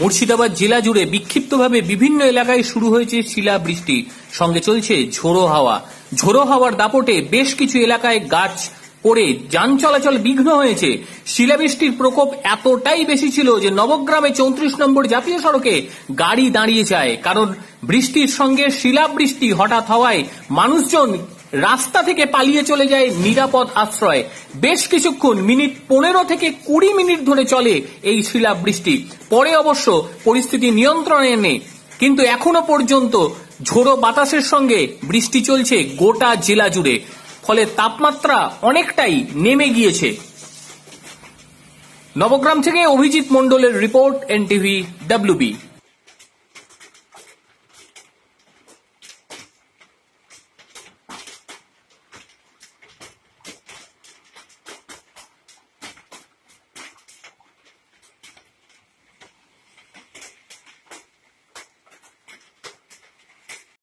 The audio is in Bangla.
মুর্শিদাবাদ জেলা জুড়ে বিক্ষিপ্তভাবে বিভিন্ন এলাকায় শুরু হয়েছে শিলা বৃষ্টি সঙ্গে চলছে ঝোড়ো হাওয়া ঝোড়ো হাওয়ার দাপটে বেশ কিছু এলাকায় গাছ পড়ে যান চলাচল বিঘ্ন হয়েছে শিলাবৃষ্টির প্রকোপ এতটাই বেশি ছিল যে নবগ্রামে চৌত্রিশ নম্বর জাতীয় সড়কে গাড়ি দাঁড়িয়ে যায় কারণ বৃষ্টির সঙ্গে শিলাবৃষ্টি হঠাৎ হওয়ায় মানুষজন রাস্তা থেকে পালিয়ে চলে যায় নিরাপদ আশ্রয় বেশ কিছুক্ষণ মিনিট পনেরো থেকে কুড়ি মিনিট ধরে চলে এই শিলাবৃষ্টি পরে অবশ্য পরিস্থিতি নিয়ন্ত্রণে এনে কিন্তু এখনো পর্যন্ত ঝোড়ো বাতাসের সঙ্গে বৃষ্টি চলছে গোটা জেলা জুড়ে ফলে তাপমাত্রা অনেকটাই নেমে গিয়েছে নবগ্রাম থেকে অভিজিৎ মণ্ডলের রিপোর্ট এনটিভি ডাব্লিউবি